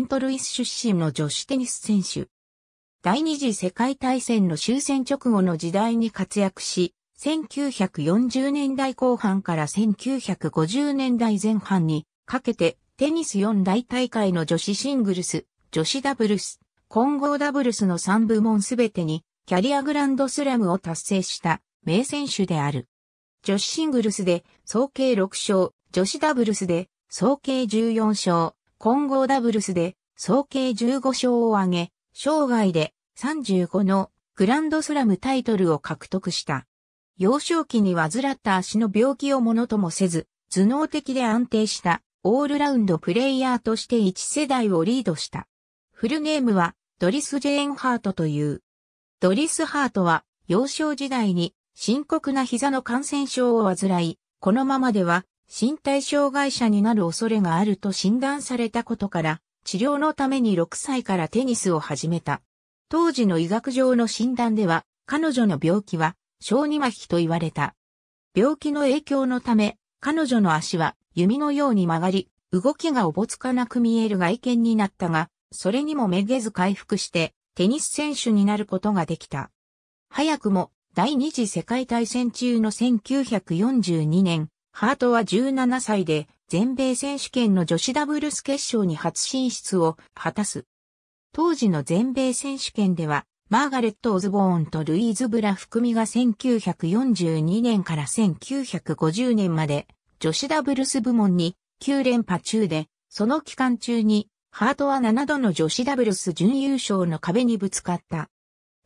ントルイス出身の女子テニス選手。第二次世界大戦の終戦直後の時代に活躍し、1940年代後半から1950年代前半にかけてテニス四大大会の女子シングルス、女子ダブルス、混合ダブルスの3部門すべてにキャリアグランドスラムを達成した名選手である。女子シングルスで総計6勝、女子ダブルスで総計14勝、混合ダブルスで総計15勝を挙げ、生涯で35のグランドスラムタイトルを獲得した。幼少期に患った足の病気をものともせず、頭脳的で安定したオールラウンドプレイヤーとして1世代をリードした。フルネームはドリス・ジェーン・ハートという。ドリス・ハートは幼少時代に深刻な膝の感染症を患い、このままでは身体障害者になる恐れがあると診断されたことから、治療のために6歳からテニスを始めた。当時の医学上の診断では、彼女の病気は、小児麻痺と言われた。病気の影響のため、彼女の足は弓のように曲がり、動きがおぼつかなく見える外見になったが、それにもめげず回復して、テニス選手になることができた。早くも、第二次世界大戦中の1942年、ハートは17歳で全米選手権の女子ダブルス決勝に初進出を果たす。当時の全米選手権では、マーガレット・オズボーンとルイーズ・ブラ・含みが1942年から1950年まで女子ダブルス部門に9連覇中で、その期間中にハートは7度の女子ダブルス準優勝の壁にぶつかった。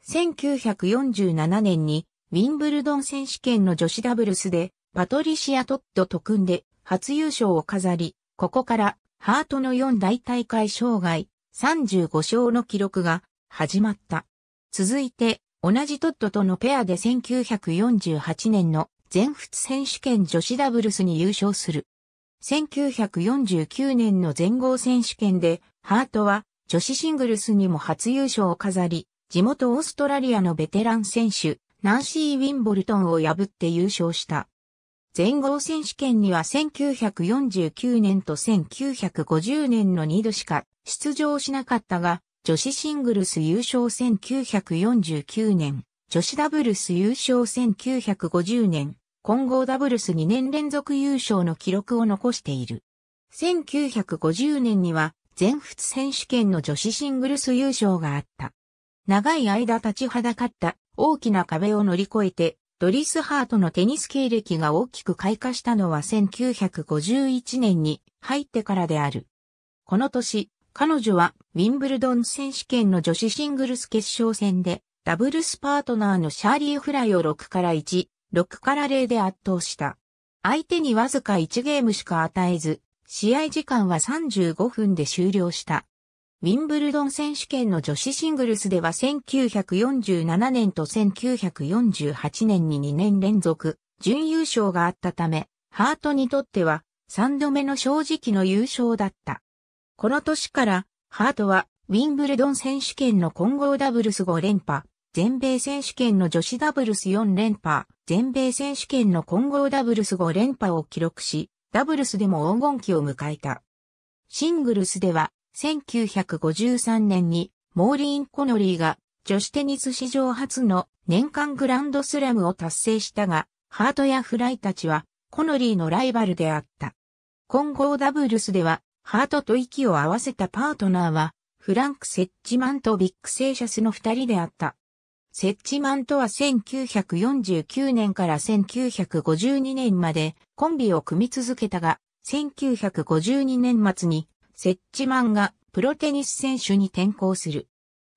1947年にウィンブルドン選手権の女子ダブルスでパトリシア・トッドと組んで初優勝を飾り、ここからハートの4大大会障害35勝の記録が始まった。続いて同じトッドとのペアで1948年の全仏選手権女子ダブルスに優勝する。1949年の全豪選手権でハートは女子シングルスにも初優勝を飾り、地元オーストラリアのベテラン選手、ナンシー・ウィンボルトンを破って優勝した。全豪選手権には1949年と1950年の2度しか出場しなかったが、女子シングルス優勝1949年、女子ダブルス優勝1950年、混合ダブルス2年連続優勝の記録を残している。1950年には全仏選手権の女子シングルス優勝があった。長い間立ちはだかった大きな壁を乗り越えてドリス・ハートのテニス経歴が大きく開花したのは1951年に入ってからである。この年、彼女はウィンブルドン選手権の女子シングルス決勝戦でダブルスパートナーのシャーリー・フライを6から1、6から0で圧倒した。相手にわずか1ゲームしか与えず、試合時間は35分で終了した。ウィンブルドン選手権の女子シングルスでは1947年と1948年に2年連続準優勝があったため、ハートにとっては3度目の正直の優勝だった。この年からハートはウィンブルドン選手権の混合ダブルス5連覇、全米選手権の女子ダブルス4連覇、全米選手権の混合ダブルス5連覇を記録し、ダブルスでも黄金期を迎えた。シングルスでは1953年にモーリーン・コノリーが女子テニス史上初の年間グランドスラムを達成したが、ハートやフライたちはコノリーのライバルであった。混合ダブルスではハートと息を合わせたパートナーはフランク・セッチマンとビッグ・セーシャスの二人であった。セッチマンとは1949年から1952年までコンビを組み続けたが、1952年末にセッチマンがプロテニス選手に転向する。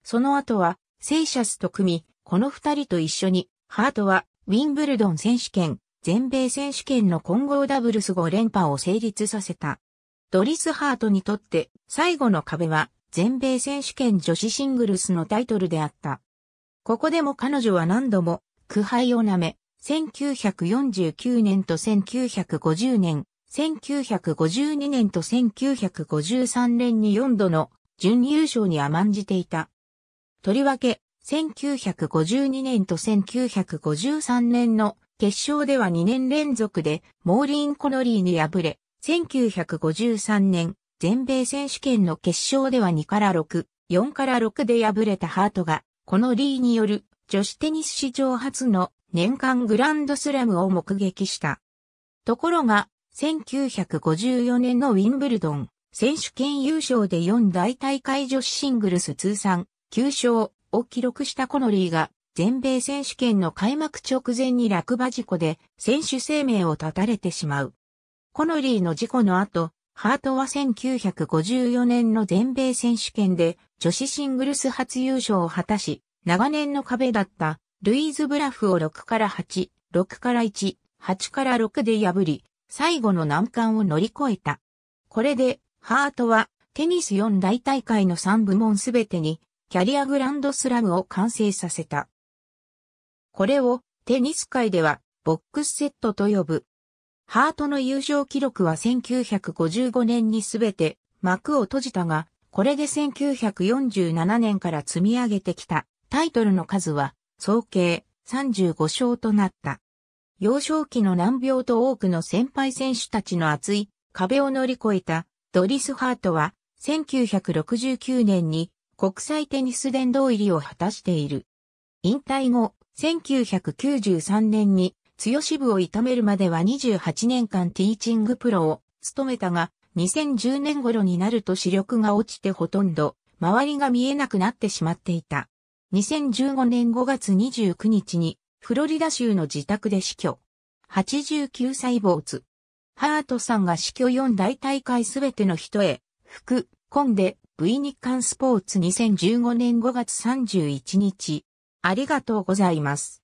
その後は、セイシャスと組み、この二人と一緒に、ハートは、ウィンブルドン選手権、全米選手権の混合ダブルス5連覇を成立させた。ドリス・ハートにとって、最後の壁は、全米選手権女子シングルスのタイトルであった。ここでも彼女は何度も、苦杯を舐め、1949年と1950年、1952年と1953年に4度の準優勝に甘んじていた。とりわけ、1952年と1953年の決勝では2年連続でモーリーン・コノリーに敗れ、1953年全米選手権の決勝では2から6、4から6で敗れたハートが、このリーによる女子テニス史上初の年間グランドスラムを目撃した。ところが、1954年のウィンブルドン選手権優勝で4大大会女子シングルス通算9勝を記録したコノリーが全米選手権の開幕直前に落馬事故で選手生命を絶たれてしまう。コノリーの事故の後、ハートは1954年の全米選手権で女子シングルス初優勝を果たし、長年の壁だったルイーズ・ブラフを6から8、6から1、8から6で破り、最後の難関を乗り越えた。これで、ハートは、テニス4大大会の3部門すべてに、キャリアグランドスラムを完成させた。これを、テニス界では、ボックスセットと呼ぶ。ハートの優勝記録は1955年にすべて、幕を閉じたが、これで1947年から積み上げてきたタイトルの数は、総計35勝となった。幼少期の難病と多くの先輩選手たちの厚い壁を乗り越えたドリス・ハートは1969年に国際テニス殿堂入りを果たしている。引退後、1993年に強支部を痛めるまでは28年間ティーチングプロを務めたが、2010年頃になると視力が落ちてほとんど周りが見えなくなってしまっていた。2015年5月29日にフロリダ州の自宅で死去。89歳坊主。ハートさんが死去4大大会すべての人へ、服、コンデ、V 日刊スポーツ2015年5月31日。ありがとうございます。